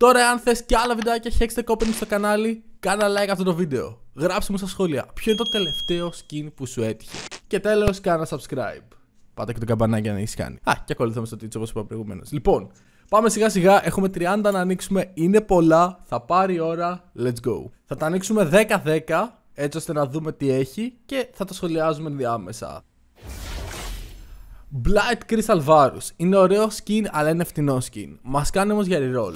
Τώρα, αν θες και άλλα βιντεάκια Hex Decopening στο κανάλι, κάνε like αυτό το βίντεο. Γράψτε μου στα σχόλια ποιο είναι το τελευταίο skin που σου έτυχε. Και τέλος, κάνε subscribe. Πάτε και το καμπανάκι αν έχεις κάνει. Α, και ακολουθούμε στο Twitch όπως είπα προηγουμένως Λοιπόν, πάμε σιγά σιγά. Έχουμε 30 να ανοίξουμε. Είναι πολλά. Θα πάρει ώρα. Let's go. Θα τα ανοίξουμε 10-10 έτσι ώστε να δούμε τι έχει και θα τα σχολιάζουμε διάμεσα. Blight Crystal Varus. Είναι ωραίο skin αλλά είναι φτηνό skin. Μας κάνει όμως για reroll.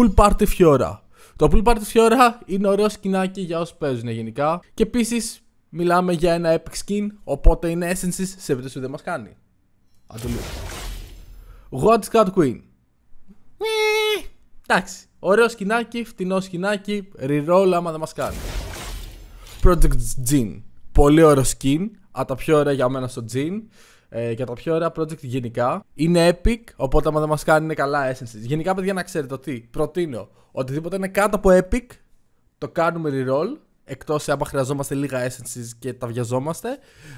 Pool Party Fiora. Το Pool Party Fiora είναι ωραίο σκηνάκι για όσους παίζουν γενικά. Και επίσης μιλάμε για ένα epic skin, οπότε είναι essences σε βίντεο που δεν μας κάνει. Αντολίου. What's God Queen. Εντάξει. Ωραίο σκηνάκι, φτηνό σκηνάκι, reroll άμα δεν μας κάνει. Project Jin. Πολύ ωραίο skin, από τα πιο ωραία για μένα στο Jin ε, για τα πιο ωραία project γενικά. Είναι epic, οπότε άμα δεν μας κάνει είναι καλά essences. Γενικά, παιδιά, να ξέρετε ότι προτείνω οτιδήποτε είναι κάτω από epic, το κάνουμε reroll. Εκτός άμα χρειαζόμαστε λίγα essences και τα βιαζόμαστε.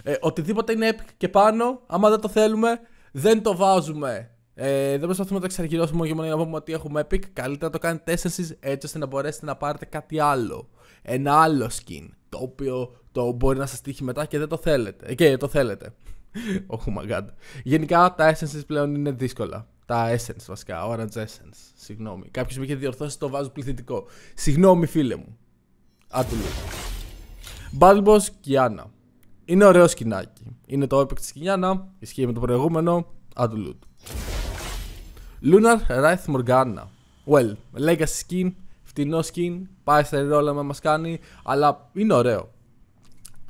Ε, οτιδήποτε είναι epic και πάνω, άμα δεν το θέλουμε, δεν το βάζουμε. Ε, δεν προσπαθούμε να το εξαργυρώσουμε μόνο για να πούμε ότι έχουμε epic. Καλύτερα το κάνετε essences έτσι ώστε να μπορέσετε να πάρετε κάτι άλλο. Ένα άλλο skin το οποίο το μπορεί να σας τύχει μετά και δεν το θέλετε. Ε, και το θέλετε. oh my god. Γενικά τα essences πλέον είναι δύσκολα. Τα essence βασικά, orange essence. Συγγνώμη. Κάποιος με είχε διορθώσει το βάζω πληθυντικό. Συγγνώμη, φίλε μου. Ατουλού. Battle Boss Kiana. Είναι ωραίο σκηνάκι. Είναι το όπεκ τη Kiana. Ισχύει με το προηγούμενο. Lunar Wraith Morgana. Well, legacy skin. Φτηνό skin. Πάει στα ρόλα μας κάνει. Αλλά είναι ωραίο.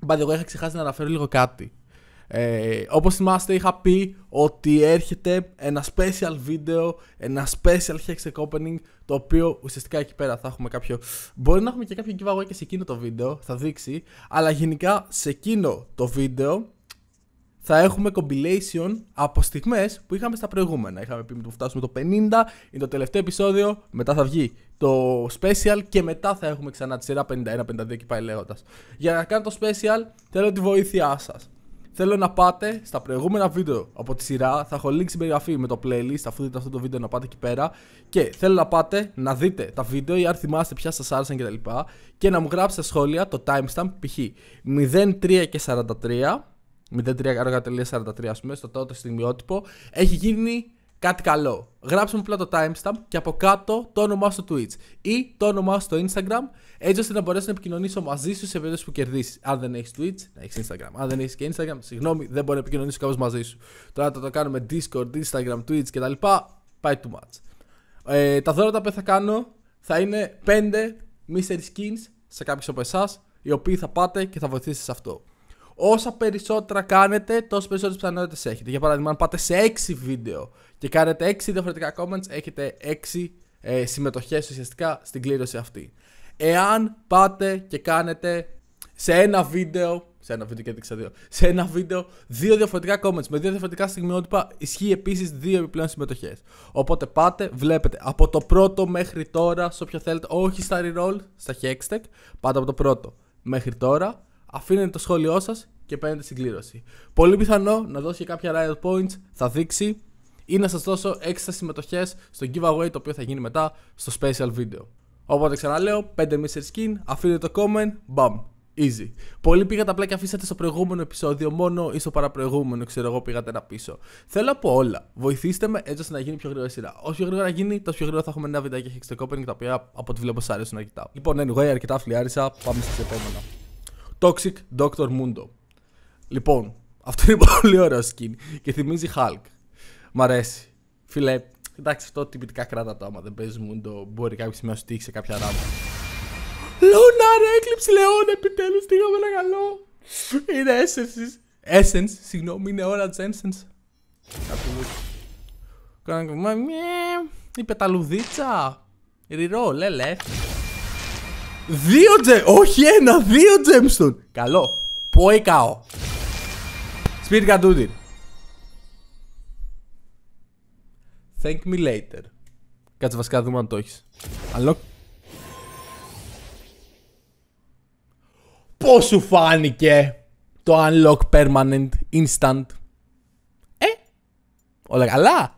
Μπάντε, εγώ είχα ξεχάσει να αναφέρω λίγο κάτι. Ε, όπως θυμάστε είχα πει ότι έρχεται ένα special video, ένα special HEXEC opening το οποίο ουσιαστικά εκεί πέρα θα έχουμε κάποιο... Μπορεί να έχουμε και κάποιο giveaway και σε εκείνο το βίντεο, θα δείξει αλλά γενικά σε εκείνο το βίντεο θα έχουμε compilation από στιγμές που είχαμε στα προηγούμενα. Είχαμε πει που φτάσουμε το 50, είναι το τελευταίο επεισόδιο, μετά θα βγει το special και μετά θα έχουμε ξανά τη σειρά 51, 52 και πάει λέγοντας. Για να κάνω το special θέλω τη βοήθειά σας. Θέλω να πάτε στα προηγούμενα βίντεο από τη σειρά. Θα έχω link στην περιγραφή με το playlist. Αφού δείτε αυτό το βίντεο, να πάτε εκεί πέρα. Και θέλω να πάτε να δείτε τα βίντεο ή αν θυμάστε ποια σας άρεσαν κτλ. Και, και να μου γράψετε σχόλια το timestamp π.χ. 03 και 43. 03 43 ας πούμε στο τότε στιγμιότυπο έχει γίνει κάτι καλό. Γράψε μου απλά το timestamp και από κάτω το όνομά στο Twitch ή το όνομά στο Instagram, έτσι ώστε να μπορέσω να επικοινωνήσω μαζί σου σε περίπτωση που κερδίσεις. Αν δεν έχεις Twitch, να έχεις Instagram. Αν δεν έχεις και Instagram, συγγνώμη, δεν μπορεί να επικοινωνήσω κάπω μαζί σου. Τώρα θα το κάνουμε Discord, Instagram, Twitch κτλ. Πάει too much. Ε, τα δώρα που θα κάνω θα είναι 5 mystery skins σε κάποιους από εσάς, οι οποίοι θα πάτε και θα βοηθήσετε σε αυτό όσα περισσότερα κάνετε, τόσο περισσότερες πιθανότητες έχετε. Για παράδειγμα, αν πάτε σε 6 βίντεο και κάνετε 6 διαφορετικά comments, έχετε 6 ε, συμμετοχές ουσιαστικά στην κλήρωση αυτή. Εάν πάτε και κάνετε σε ένα βίντεο, σε ένα βίντεο και έδειξα δύο, σε ένα βίντεο δύο διαφορετικά comments με δύο διαφορετικά στιγμιότυπα, ισχύει επίσης δύο επιπλέον συμμετοχές. Οπότε πάτε, βλέπετε από το πρώτο μέχρι τώρα, σε όποιο θέλετε, όχι στα reroll, στα hashtag, πάτε από το πρώτο μέχρι τώρα, αφήνετε το σχόλιο σας και παίρνετε συγκλήρωση. Πολύ πιθανό να δώσει κάποια Riot Points, θα δείξει ή να σας δώσω έξτρα συμμετοχές στο giveaway το οποίο θα γίνει μετά στο special video. Οπότε ξαναλέω, 5 Mr. Skin, αφήνετε το comment, bam, easy. Πολλοί πήγατε απλά και αφήσατε στο προηγούμενο επεισόδιο μόνο ή στο παραπροηγούμενο, ξέρω εγώ, πήγατε ένα πίσω. Θέλω από όλα. Βοηθήστε με έτσι ώστε να γίνει πιο γρήγορα σειρά. Όσο πιο γρήγορα γίνει, τόσο πιο γρήγορα θα έχουμε ένα βιντεάκι και τα οποία από ό,τι βλέπω σας αρέσουν αρκετά. Λοιπόν, anyway, αρκετά φλιάρισα, πάμε στις επόμενα. Toxic Dr. Mundo. Λοιπόν, αυτό είναι πολύ ωραίο skin και θυμίζει Hulk. Μ' αρέσει. Φίλε, εντάξει, αυτό τυπικά κράτα το άμα δεν παίζεις μου το μπορεί κάποιο να σου σε κάποια ράμπα. Λούνα, ρε, έκλειψη Λεόν, επιτέλους τι είχαμε ένα καλό. Είναι Essence. Essence, συγγνώμη, είναι ώρα τη Essence. Κάτι μου. Η πεταλουδίτσα. Ριρό, λέλε. Δύο τζεμ, όχι ένα, δύο gemstone. Καλό. Ποικαό. Speed Thank me later. Κάτσε βασικά δούμε αν το έχεις. Unlock. Πώς σου φάνηκε το unlock permanent instant. Ε, όλα καλά.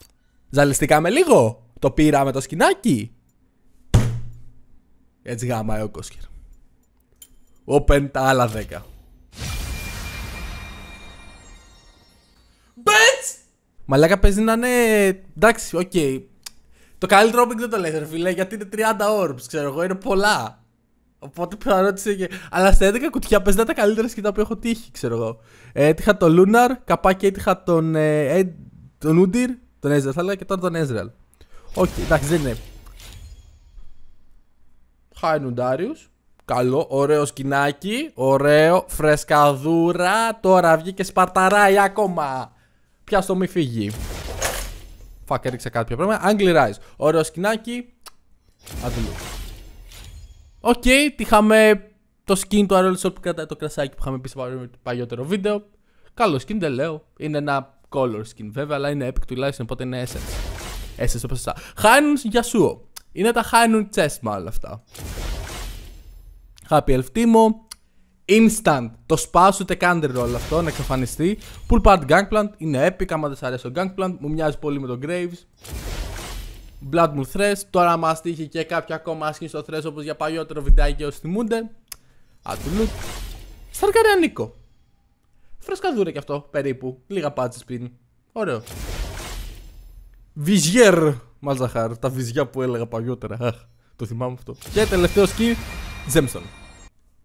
Ζαλιστήκαμε λίγο. Το πήραμε το σκηνάκι. Έτσι γάμα ο Κόσκερ. Open τα άλλα 10. Μαλάκα παίζει να είναι. Εντάξει, οκ. Το καλύτερο opening δεν το λέει, φίλε, γιατί είναι 30 orbs, ξέρω εγώ, είναι πολλά. Οπότε ρώτησε και. Αλλά στα 11 κουτιά παίζει είναι τα καλύτερα σκηνά που έχω τύχει, ξέρω εγώ. Ε, έτυχα τον Λούναρ, καπάκι έτυχα τον. Ε, τον Ούντιρ, τον θα έλεγα, και τώρα τον Ezreal. Οκ, εντάξει, δεν είναι. Χάι Καλό, ωραίο σκηνάκι, ωραίο, φρεσκαδούρα. Τώρα βγήκε σπαρταράει ακόμα στο μη φύγει. Φακ έριξε κάτι πιο πράγμα. Angry Rise. Ωραίο σκηνάκι. Αντιλού. Οκ, τύχαμε είχαμε το skin του Aerol Shop που κρατάει το κρασάκι που είχαμε πει σε παλιότερο βίντεο. Καλό skin, δεν λέω. Είναι ένα color skin βέβαια, αλλά είναι epic τουλάχιστον, οπότε είναι essence. Essence όπως εσά. Χάινουν σου. Είναι τα Χάινουν chest μάλλον αυτά. Happy Elf Timo. Instant. Το σπάς ούτε καν ρόλο αυτό να εξαφανιστεί. Pull part Gangplant. Είναι epic. Άμα δεν σα αρέσει ο Gangplant, μου μοιάζει πολύ με τον Graves. Moon Thresh. Τώρα μας τύχει και κάποια ακόμα άσκηση στο Thresh όπως για παλιότερο βιντεάκι όσοι θυμούνται. Ατουλούτ. Σταρκαρία Νίκο. Φρεσκαδούρε κι αυτό περίπου. Λίγα πάτσε πίνει. Ωραίο. Βυζιέρ Μαζαχάρ. Τα βυζιά που έλεγα παλιότερα. το θυμάμαι αυτό. Και τελευταίο σκι Ζέμσον.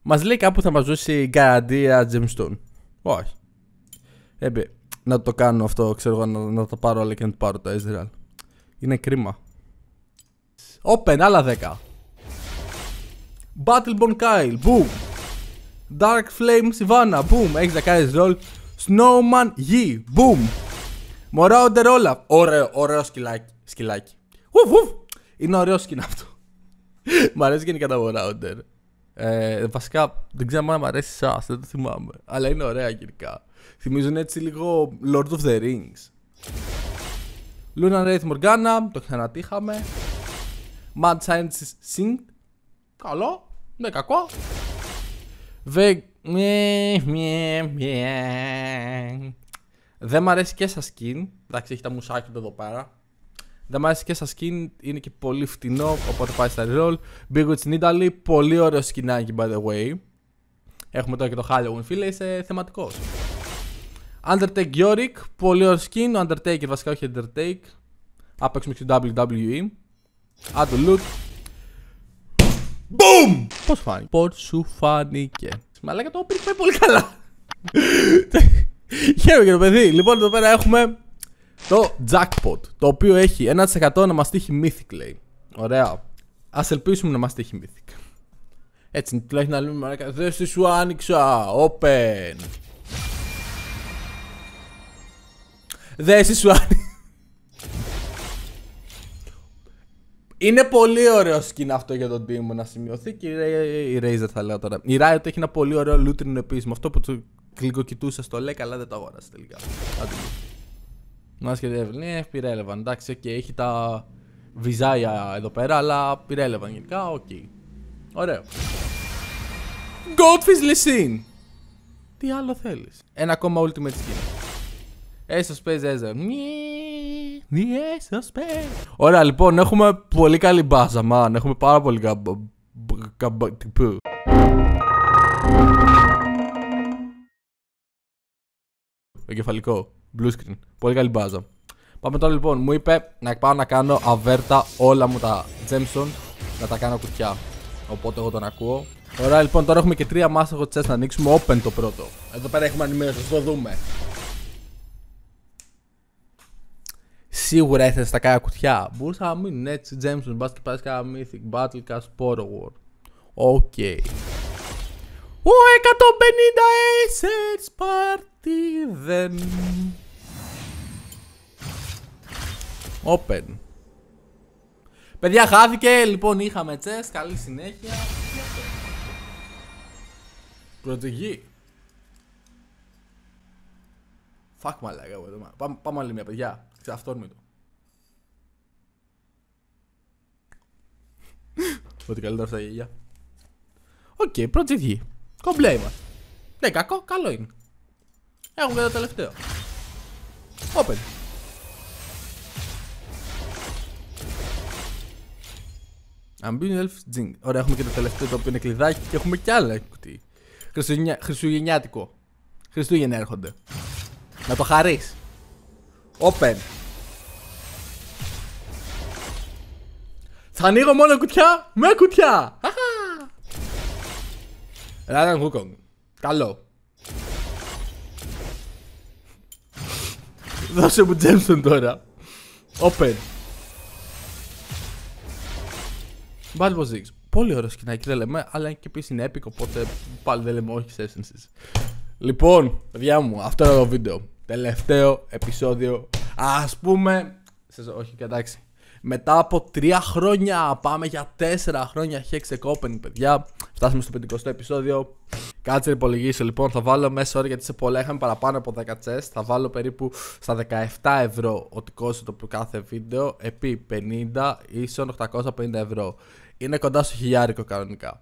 Μα λέει κάπου θα μας δώσει γκαραντία gemstone. Όχι. Έπει ε, να το κάνω αυτό, ξέρω εγώ, να, το πάρω όλα και να το πάρω το Ezreal. Είναι κρίμα. Open, άλλα 10. Battleborn Kyle, boom. Dark Flame Sivana, boom. Έχει δεκάρι ρόλ Snowman Yi, boom. Morauder Olaf. Ωραίο, ωραίο σκυλάκι. σκυλάκι. Ουφ, ουφ. Είναι ωραίο σκυλάκι αυτό. Μ' αρέσει γενικά τα Morauder. Ε, βασικά δεν ξέρω αν μου αρέσει εσάς, δεν το θυμάμαι. Αλλά είναι ωραία γενικά. Θυμίζουν έτσι λίγο Lord of the Rings. Luna Wraith Morgana, το ξανατύχαμε. Mad Science Sync. Καλό, δεν ναι, κακό. Δεν μ' αρέσει και σαν skin. Εντάξει, έχει τα μουσάκια εδώ πέρα. Δαμάζει και στα skin είναι και πολύ φτηνό, οπότε πάει στα ρολ. Big Witch in πολύ ωραίο σκηνάκι by the way. Έχουμε τώρα και το Halloween φίλε, είσαι θεματικός. Undertake Yorick, πολύ ωραίο skin, ο Undertaker βασικά όχι Undertake. Apex το WWE. the Loot. Boom! Πώς φάνηκε. Πώς σου φάνηκε. Μαλάκα το πήρε πολύ καλά. Χαίρομαι και το παιδί. Λοιπόν εδώ πέρα έχουμε το jackpot, το οποίο έχει 1% να μας τύχει mythic λέει. Ωραία. Ας ελπίσουμε να μας τύχει mythic. Έτσι, τουλάχιστον να λέμε μαράκα, δεν σου άνοιξα, open. Δεν σου άνοιξα. Είναι πολύ ωραίο skin αυτό για τον Τίμο να σημειωθεί και η Razer θα λέω τώρα. Η Riot έχει ένα πολύ ωραίο λούτρινο επίσημο. Αυτό που του κλικοκοιτούσα στο λέει, αλλά δεν το αγόρασε τελικά. Να σκεφτείτε, ναι, irrelevant. Εντάξει, okay, έχει τα βυζάια εδώ πέρα, αλλά irrelevant γενικά, οκ. Okay. Ωραίο. Goldfish Lissin! Τι άλλο θέλεις. Ένα ακόμα ultimate skin. Έσο of έζε. παίζει. Ωραία, λοιπόν, έχουμε πολύ καλή μπάζα, man, Έχουμε πάρα πολύ καλή. Εγκεφαλικό. Blue screen. Πολύ καλή μπάζα. Πάμε τώρα λοιπόν. Μου είπε να πάω να κάνω αβέρτα όλα μου τα gemstones να τα κάνω κουτιά. Οπότε εγώ τον ακούω. Ωραία λοιπόν, τώρα έχουμε και τρία master hot chest να ανοίξουμε. Open το πρώτο. Εδώ πέρα έχουμε ανημέρωση, το δούμε. Σίγουρα έθεσε τα κάνω κουτιά. Μπορούσα να μείνουν έτσι. Jameson, και και πάει Mythic, Battle, Cast, Poro War. Οκ. Ο 150 party then. Open. Παιδιά, χάθηκε. Λοιπόν, είχαμε τσες, Καλή συνέχεια. Πρωτογή. Fuck μαλάκα, εγώ Πάμε, πάμε άλλη μια, παιδιά. το. Ό,τι καλύτερα αυτά γελιά. Οκ, okay, πρώτη γη. Κομπλέ είμαστε. Ναι, κακό, καλό είναι. Έχουμε το τελευταίο. Open. Jing. Ωραία, έχουμε και το τελευταίο το οποίο είναι κλειδάκι και έχουμε κι άλλα κουτί. Χριστουγεννιάτικο. Χριστούγεννα έρχονται. Να το χαρείς. Open. Θα ανοίγω μόνο κουτιά με κουτιά. Ράναν Χούκονγκ. Καλό. Δώσε μου Τζέμσον τώρα. Open. Balbo Ziggs. Πολύ ωραίο σκηνάκι, δεν λέμε, αλλά και επίσης είναι epic, οπότε πάλι δεν λέμε όχι σε essences. Λοιπόν, παιδιά μου, αυτό είναι το βίντεο. Τελευταίο επεισόδιο. Ας πούμε. Όχι, κατάξει. Μετά από τρία χρόνια, πάμε για τέσσερα χρόνια Χέξε ξεκόπεν, παιδιά. Φτάσαμε στο 50 επεισόδιο. Κάτσε υπολογίσω λοιπόν. Θα βάλω μέσα ώρα γιατί σε πολλά είχαμε παραπάνω από 10 chest. Θα βάλω περίπου στα 17 ευρώ κόστο το κάθε βίντεο επί 50 ίσον 850 ευρώ είναι κοντά στο χιλιάρικο κανονικά.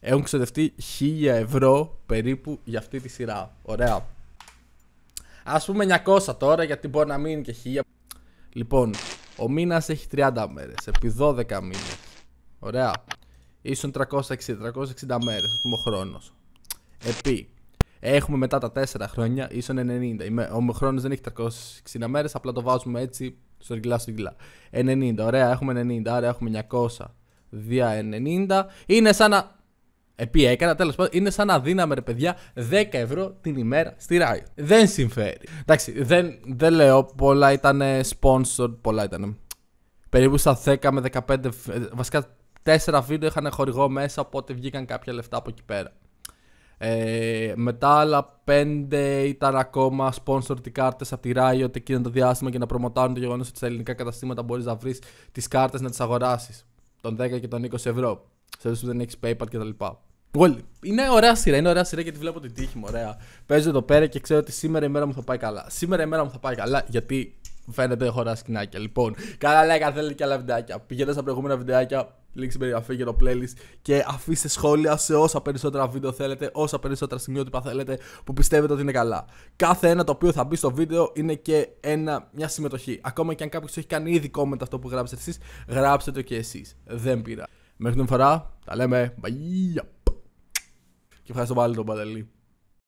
Έχουν ξοδευτεί 1000 ευρώ περίπου για αυτή τη σειρά. Ωραία. Ας πούμε 900 τώρα, γιατί μπορεί να μείνει και 1000. Λοιπόν, ο μήνας έχει 30 μέρες, επί 12 μήνες. Ωραία. Ήσουν 360, 360 μέρες, ας πούμε, ο χρόνος. Επί. Έχουμε μετά τα 4 χρόνια, ίσον 90. Ο χρόνος δεν έχει 360 μέρες, απλά το βάζουμε έτσι στο γκλά, στο 90, ωραία, έχουμε 90, άρα έχουμε 900 δια 90. Είναι σαν να. Επί έκανα, τέλος πάντων, είναι σαν να δίναμε ρε παιδιά 10 ευρώ την ημέρα στη Riot. Δεν συμφέρει. Εντάξει, δεν, δεν λέω πολλά ήταν sponsored, πολλά ήταν. Περίπου στα 10 με 15, ε, βασικά 4 βίντεο είχαν χορηγό μέσα, οπότε βγήκαν κάποια λεφτά από εκεί πέρα. Ε, μετά άλλα 5 ήταν ακόμα sponsored κάρτες από τη Riot εκείνο το διάστημα για να προμοτάρουν το γεγονός ότι στα ελληνικά καταστήματα μπορείς να βρεις τις κάρτες να τις αγοράσεις. Τον 10 και τον 20 ευρώ. Σε που δεν έχεις PayPal κτλ. Πολύ. Είναι ωραία σειρά, είναι ωραία σειρά γιατί βλέπω την τύχη μου. Ωραία. Παίζω εδώ πέρα και ξέρω ότι σήμερα η μέρα μου θα πάει καλά. Σήμερα η μέρα μου θα πάει καλά γιατί φαίνεται χωρά σκηνάκια. Λοιπόν, καλά λέει, αν θέλετε και άλλα βιντεάκια. Πηγαίνετε στα προηγούμενα βιντεάκια, link στην περιγραφή για το playlist και αφήστε σχόλια σε όσα περισσότερα βίντεο θέλετε, όσα περισσότερα σημειότυπα θέλετε που πιστεύετε ότι είναι καλά. Κάθε ένα το οποίο θα μπει στο βίντεο είναι και ένα, μια συμμετοχή. Ακόμα και αν κάποιος έχει κάνει ήδη comment αυτό που γράψετε εσείς, γράψτε το και εσείς. Δεν πειράζει. Μέχρι την φορά, τα λέμε. Bye. Και ευχαριστώ πάλι τον Παντελή.